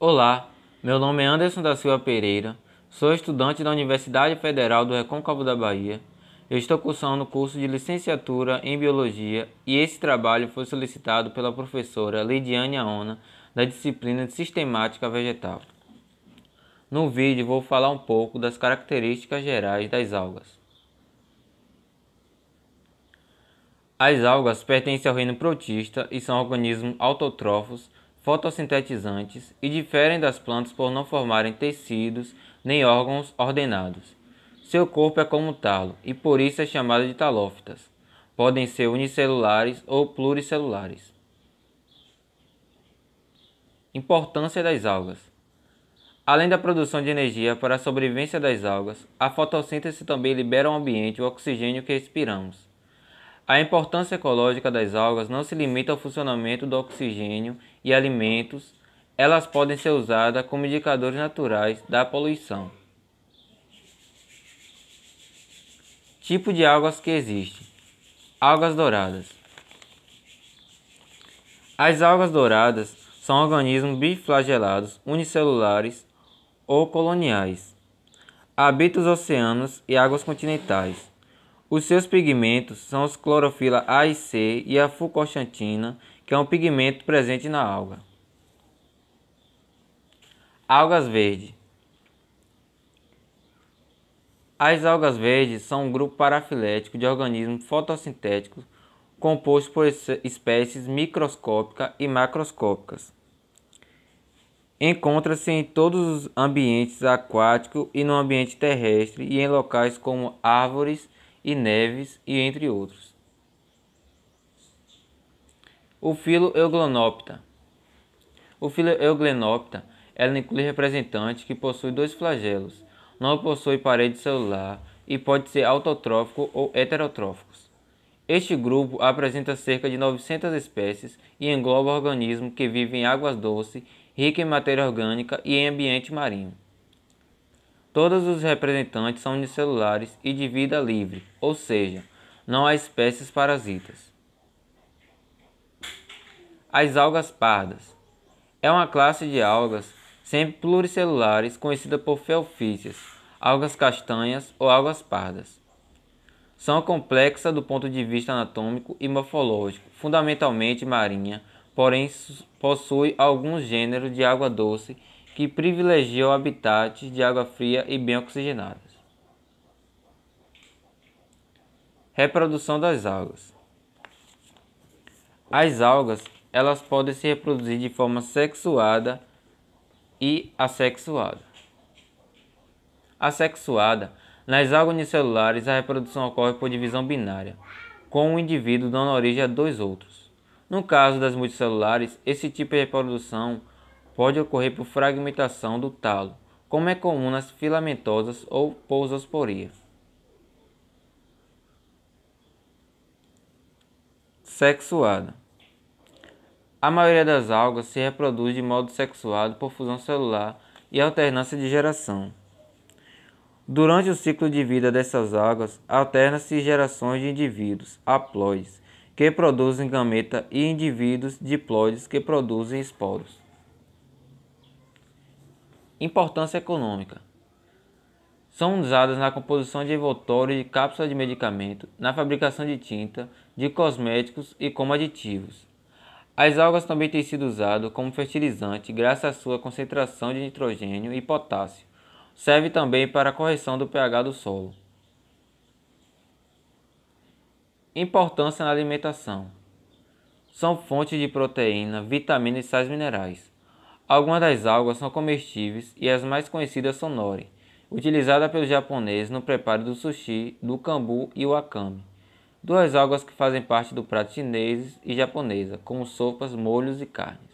Olá, meu nome é Anderson da Silva Pereira, sou estudante da Universidade Federal do Recôncavo da Bahia. Eu estou cursando o curso de licenciatura em Biologia e esse trabalho foi solicitado pela professora Lidiane Aona da disciplina de Sistemática Vegetal. No vídeo vou falar um pouco das características gerais das algas. As algas pertencem ao reino protista e são organismos autotrófos fotossintetizantes e diferem das plantas por não formarem tecidos nem órgãos ordenados. Seu corpo é como talo e por isso é chamado de talófitas. Podem ser unicelulares ou pluricelulares. Importância das algas. Além da produção de energia para a sobrevivência das algas, a fotossíntese também libera ao ambiente o oxigênio que respiramos. A importância ecológica das algas não se limita ao funcionamento do oxigênio e alimentos, elas podem ser usadas como indicadores naturais da poluição. Tipo de algas que existem: algas douradas. As algas douradas são organismos biflagelados unicelulares ou coloniais. Habitam os oceanos e águas continentais os seus pigmentos são os clorofila A e C e a fucoxantina, que é um pigmento presente na alga. Algas verdes. As algas verdes são um grupo parafilético de organismos fotossintéticos composto por espécies microscópicas e macroscópicas. Encontra-se em todos os ambientes aquáticos e no ambiente terrestre e em locais como árvores e Neves, e entre outros. O filo euglenopta. O filo euglenopta ela é inclui representantes que possuem dois flagelos, não possui parede celular e pode ser autotrófico ou heterotróficos. Este grupo apresenta cerca de 900 espécies e engloba organismos que vivem em águas doces, ricas em matéria orgânica e em ambiente marinho. Todos os representantes são unicelulares e de vida livre, ou seja, não há espécies parasitas. As algas pardas é uma classe de algas sempre pluricelulares conhecida por felfícias, algas castanhas ou algas pardas. São complexas do ponto de vista anatômico e morfológico, fundamentalmente marinha, porém possui alguns gêneros de água doce que privilegiam habitats de água fria e bem oxigenados. Reprodução das algas. As algas, elas podem se reproduzir de forma sexuada e assexuada. Assexuada, nas algas unicelulares a reprodução ocorre por divisão binária, com um indivíduo dando origem a dois outros. No caso das multicelulares, esse tipo de reprodução pode ocorrer por fragmentação do talo, como é comum nas filamentosas ou pousosporias. Sexuada A maioria das algas se reproduz de modo sexuado por fusão celular e alternância de geração. Durante o ciclo de vida dessas algas, alternam-se gerações de indivíduos haploides, que produzem gameta, e indivíduos diploides, que produzem esporos importância econômica. São usadas na composição de envoltórios de cápsulas de medicamento, na fabricação de tinta, de cosméticos e como aditivos. As algas também têm sido usadas como fertilizante graças à sua concentração de nitrogênio e potássio. Serve também para a correção do pH do solo. Importância na alimentação. São fontes de proteína, vitamina e sais minerais. Algumas das algas são comestíveis e as mais conhecidas são nori, utilizada pelos japoneses no preparo do sushi, do cambu e o akame. Duas algas que fazem parte do prato chineses e japonesa, como sopas, molhos e carne.